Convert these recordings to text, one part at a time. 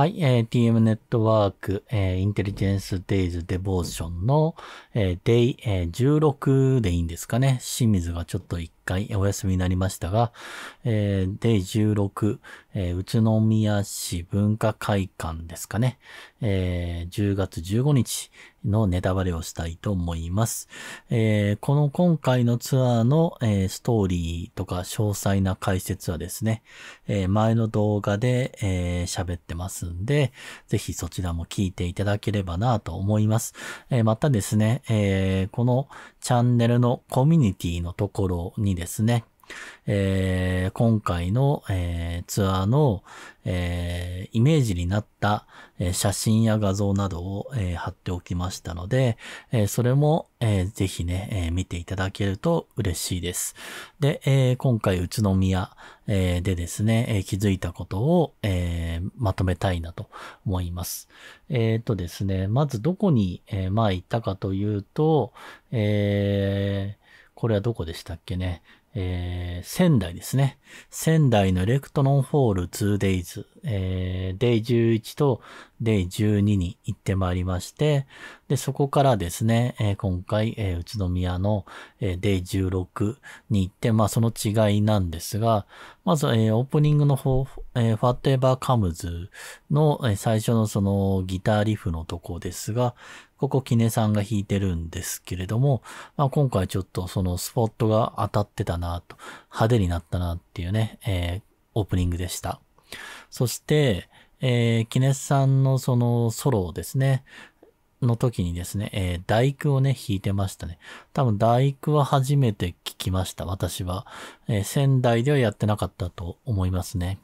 はい、えー、TM ネットワーク、えー、インテリジェンスデイズデボーションの、えー、デイ、えー、16でいいんですかね。清水がちょっと一回お休みになりましたが、えー、第16、えー、宇都宮市文化会館ですかね、えー、10月15日のネタバレをしたいと思います。えー、この今回のツアーの、えー、ストーリーとか詳細な解説はですね、えー、前の動画で喋、えー、ってますんで、ぜひそちらも聞いていただければなと思います。えー、またですね、えー、このチャンネルのコミュニティのところににですね、えー、今回の、えー、ツアーの、えー、イメージになった、え写真や画像などを、え貼っておきましたので、えそれも、えー、ぜひね、え見ていただけると嬉しいです。で、え今回宇都宮、えでですね、え気づいたことを、えまとめたいなと思います。えっ、とですね、まずどこに、えまあ行ったかというと、えーこれはどこでしたっけね。えー、仙台ですね。仙台のエレクトロンホール 2days、えー、デイ11とデイ12に行ってまいりまして、で、そこからですね、えー、今回、えー、宇都宮の、えー、デイ16に行って、まあその違いなんですが、まず、えー、オープニングの方、えー、ファエバーカムズの、えー、最初のそのギターリフのとこですが、ここキネさんが弾いてるんですけれども、まあ、今回ちょっとそのスポットが当たってたなと、派手になったなっていうね、えー、オープニングでした。そして、えー、キネさんのそのソロをですね、の時にですね、えー、大工をね、弾いてましたね。多分大工は初めて聞きました、私は。えー、仙台ではやってなかったと思いますね。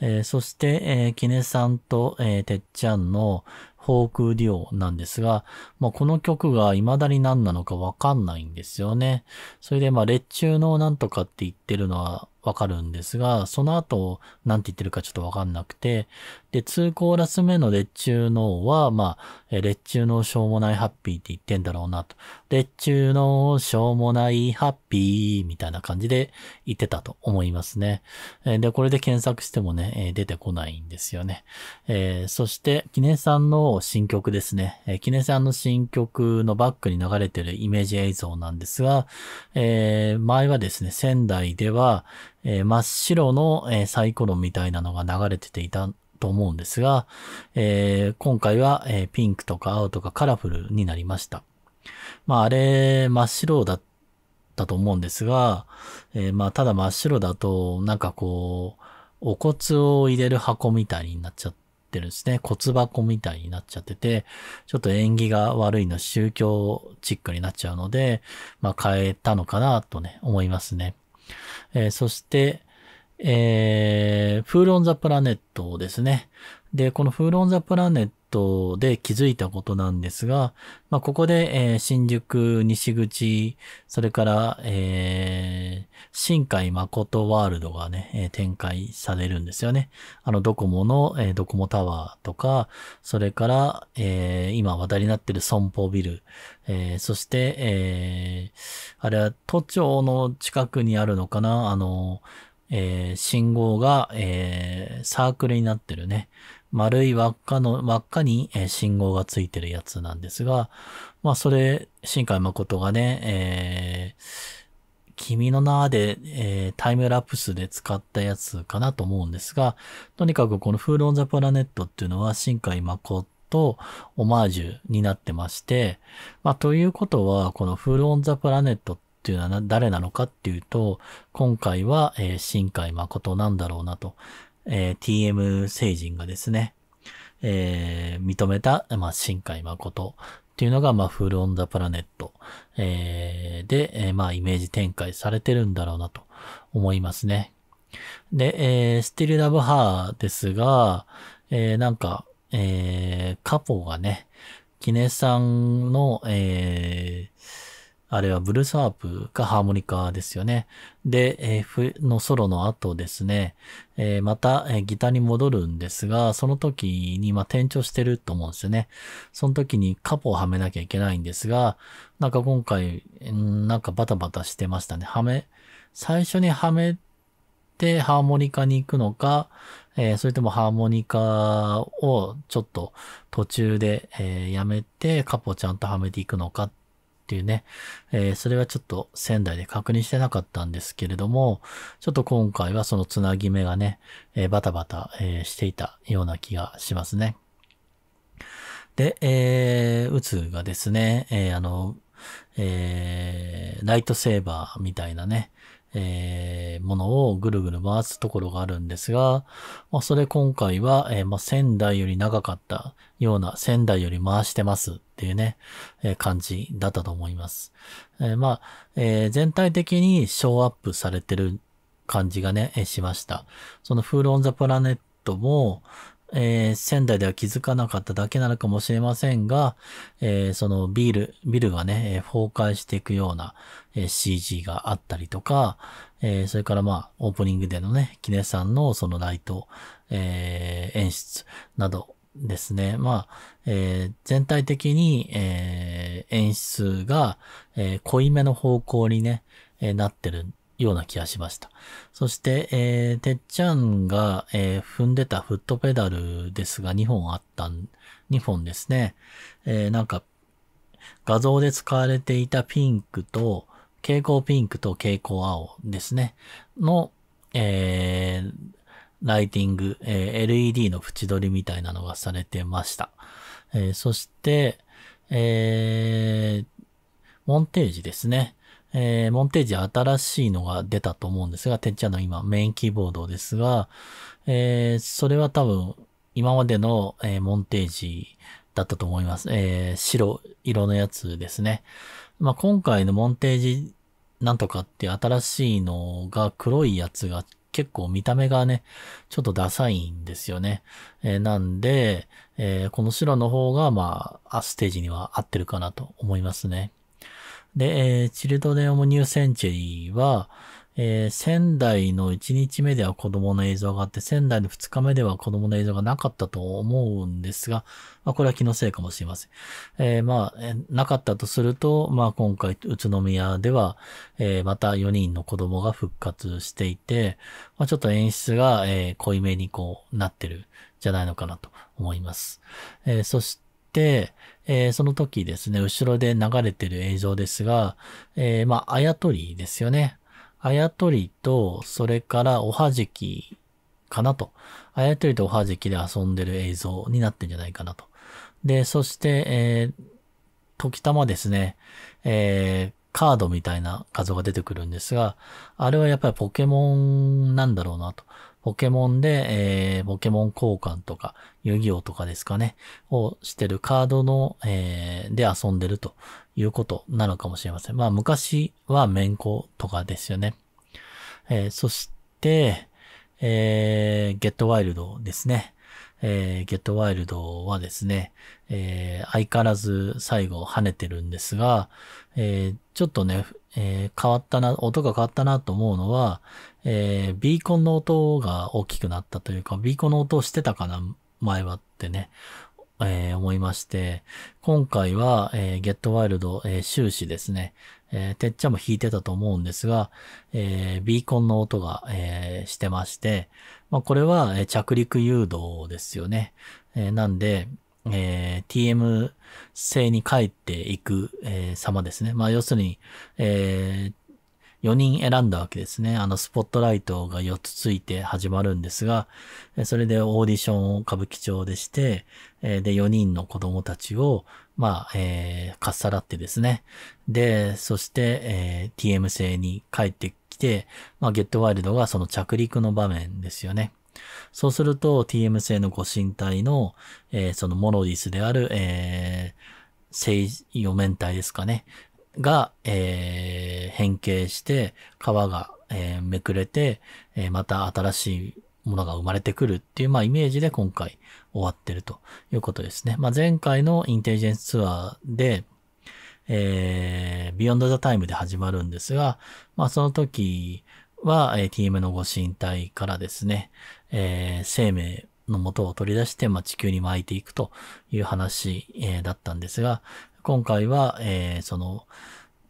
えー、そして、えー、キネさんと、えー、てっちゃんの、フォークデュオなんですが、まあ、この曲が未だに何なのかわかんないんですよね。それで、まあ、列中のなんとかって言ってるのはわかるんですが、その後、なんて言ってるかちょっとわかんなくて、で、2コーラス目の列中のは、まあ、列中のしょうもないハッピーって言ってんだろうなと。列中のしょうもないハッピーみたいな感じで言ってたと思いますね。で、これで検索してもね、出てこないんですよね。えー、そして、記念さんの新曲ですね。えー、ねさんの新曲のバックに流れてるイメージ映像なんですが、えー、前はですね、仙台では、えー、真っ白の、えサイコロみたいなのが流れてていたと思うんですが、え今回は、えピンクとか青とかカラフルになりました。まあ、あれ、真っ白だったと思うんですが、えまあ、ただ真っ白だと、なんかこう、お骨を入れる箱みたいになっちゃって、ってるんですね。骨箱みたいになっちゃってて、ちょっと縁起が悪いの宗教チックになっちゃうので、まあ変えたのかなとね、思いますね。えー、そして、えー、フールオンザプラネットですね。で、このフーロンザプラネットで気づいたことなんですが、まあ、ここで、えー、新宿西口、それから、えー、新海誠ワールドがね、えー、展開されるんですよね。あの、ドコモの、えドコモタワーとか、それから、え今話題になってる損保ビル、えそして、えあれは都庁の近くにあるのかな、あの、え信号が、えサークルになってるね。丸い輪っかの、輪っかに信号がついてるやつなんですが、まあそれ、新海誠がね、えー、君の名で、えー、タイムラプスで使ったやつかなと思うんですが、とにかくこのフールオンザプラネットっていうのは新海誠とオマージュになってまして、まあということは、このフールオンザプラネットってっていうのは誰なのかっていうと、今回は、えー、新海誠なんだろうなと。えー、TM 星人がですね、えー、認めた、まあ、新海誠っていうのが、まあ、フルオンザプラネット、えー、で、えー、まあ、イメージ展開されてるんだろうなと思いますね。で、えー、スティル・ラブ・ハーですが、えー、なんか、えー、カポがね、キネさんの、えー、あれはブルースハープかハーモニカですよね。で、F のソロの後ですね、えまた、えギターに戻るんですが、その時に、まあ、転調してると思うんですよね。その時にカポをはめなきゃいけないんですが、なんか今回、なんかバタバタしてましたね。はめ、最初にはめてハーモニカに行くのか、えー、それともハーモニカをちょっと途中で、えー、やめてカポをちゃんとはめていくのかっていうね、えー、それはちょっと仙台で確認してなかったんですけれども、ちょっと今回はそのつなぎ目がね、えー、バタバタ、えー、していたような気がしますね。で、えー、うつがですね、えー、あの、えー、ライトセーバーみたいなね、えーものをぐるぐる回すところがあるんですが、まあ、それ今回は、えー、まあ、仙台より長かったような仙台より回してますっていうね、えー、感じだったと思います。えー、まあ、え全体的にショーアップされてる感じがね、えしました。そのフールオンザプラネットも、えー、仙台では気づかなかっただけなのかもしれませんが、えー、そのビール、ビルがね、崩壊していくような、えー、CG があったりとか、えー、それからまあ、オープニングでのね、キネさんのそのライト、えー、演出などですね。まあ、えー、全体的に、えー、演出が、えー、濃いめの方向にね、えー、なってるような気がしました。そして、えー、てっちゃんが、えー、踏んでたフットペダルですが2本あったん、2本ですね。えー、なんか、画像で使われていたピンクと、蛍光ピンクと蛍光青ですね。の、えー、ライティング、えー、LED の縁取りみたいなのがされてました。えー、そして、えー、モンテージですね。えー、モンテージ新しいのが出たと思うんですが、てっちゃんの今メインキーボードですが、えー、それは多分今までの、えー、モンテージだったと思います。えー、白色のやつですね。まあ、今回のモンテージなんとかって新しいのが黒いやつが結構見た目がね、ちょっとダサいんですよね。えー、なんで、えー、この白の方が、まあ、ステージには合ってるかなと思いますね。で、えー、チルドネオムニューセンチェリーは、えー、仙台の1日目では子供の映像があって、仙台の2日目では子供の映像がなかったと思うんですが、まあ、これは気のせいかもしれません。えー、まあ、えなかったとすると、まあ今回、宇都宮では、えー、また4人の子供が復活していて、まあ、ちょっと演出が、えー、濃いめにこうなってるじゃないのかなと思います。えー、そして、えー、その時ですね、後ろで流れてる映像ですが、えー、まあ、あやとりですよね。あやとりと、それからおはじきかなと。あやとりとおはじきで遊んでる映像になってんじゃないかなと。で、そして、えー、時たまですね、えー、カードみたいな画像が出てくるんですが、あれはやっぱりポケモンなんだろうなと。ポケモンで、えー、ポケモン交換とか、遊戯王とかですかね、をしてるカードの、えー、で遊んでるということなのかもしれません。まあ、昔は面子とかですよね。えー、そして、えー、ゲットワイルドですね。えー、ゲットワイルドはですね、えー、相変わらず最後跳ねてるんですが、えー、ちょっとね、え変わったな、音が変わったなと思うのは、えビーコンの音が大きくなったというか、ビーコンの音をしてたかな、前はってね、え思いまして、今回は、えー、ゲットワイルド、え終始ですね、えー、てっちゃんも弾いてたと思うんですが、えー、ビーコンの音が、えー、してまして、まあ、これは、え着陸誘導ですよね。えなんで、え TM 製に帰っていく、え様ですね。まあ、要するに、え4人選んだわけですね。あの、スポットライトが4つついて始まるんですが、それでオーディションを歌舞伎町でして、で、4人の子供たちを、まあ、えー、かっさらってですね。で、そして、えー、TM 制に帰ってきて、まあ、ゲットワイルドがその着陸の場面ですよね。そうすると、TM 制のご神体の、えー、そのモロディスである、えー、聖四面体ですかね。が、えー、変形して、皮が、えー、めくれて、えー、また新しいものが生まれてくるっていう、まあ、イメージで今回終わってるということですね。まあ、前回のインテリジェンスツアーで、えー、ンド・ザ・タイムで始まるんですが、まあ、その時は、えー、TM のご神体からですね、えー、生命の元を取り出して、まあ、地球に巻いていくという話、えー、だったんですが、今回は、えー、その、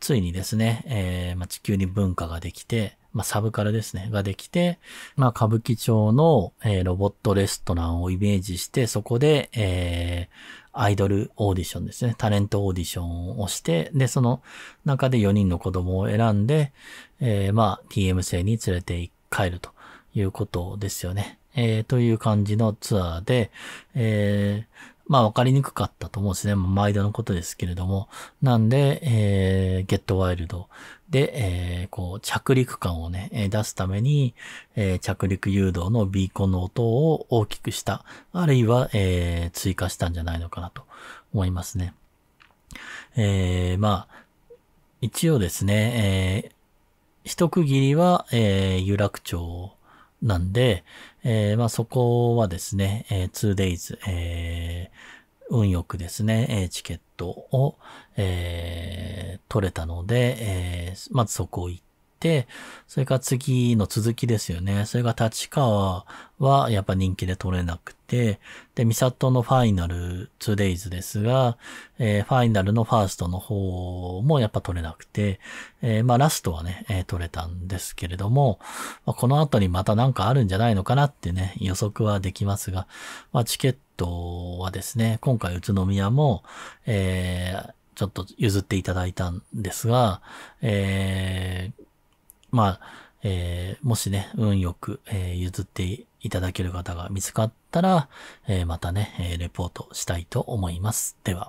ついにですね、えー、まあ、地球に文化ができて、まあ、サブカルですね、ができて、まあ、歌舞伎町の、えー、ロボットレストランをイメージして、そこで、えー、アイドルオーディションですね、タレントオーディションをして、で、その中で4人の子供を選んで、えー、まあ、TM 生に連れて帰るということですよね。えー、という感じのツアーで、えー、まあ分かりにくかったと思うんですね。毎度のことですけれども。なんで、えー、ゲットワイルドで、えー、こう、着陸感をね、出すために、えー、着陸誘導のビーコンの音を大きくした、あるいは、えー、追加したんじゃないのかなと思いますね。えー、まあ、一応ですね、えー、一区切りは、えー、有楽町なんで、えー、まあ、そこはですね、えー、2days、えー、運よくですね、チケットを、え取れたので、えまずそこ行って、それから次の続きですよね。それが立川はやっぱ人気で取れなくて、で、ミサトのファイナル 2days ですが、えー、ファイナルのファーストの方もやっぱ取れなくて、えー、まあラストはね、えー、取れたんですけれども、まあ、この後にまたなんかあるんじゃないのかなってね、予測はできますが、まあチケットはですね、今回宇都宮も、えー、ちょっと譲っていただいたんですが、えー、まあ、えー、もしね、運よく、えー、譲っていただける方が見つかったら、えー、またね、えレポートしたいと思います。では。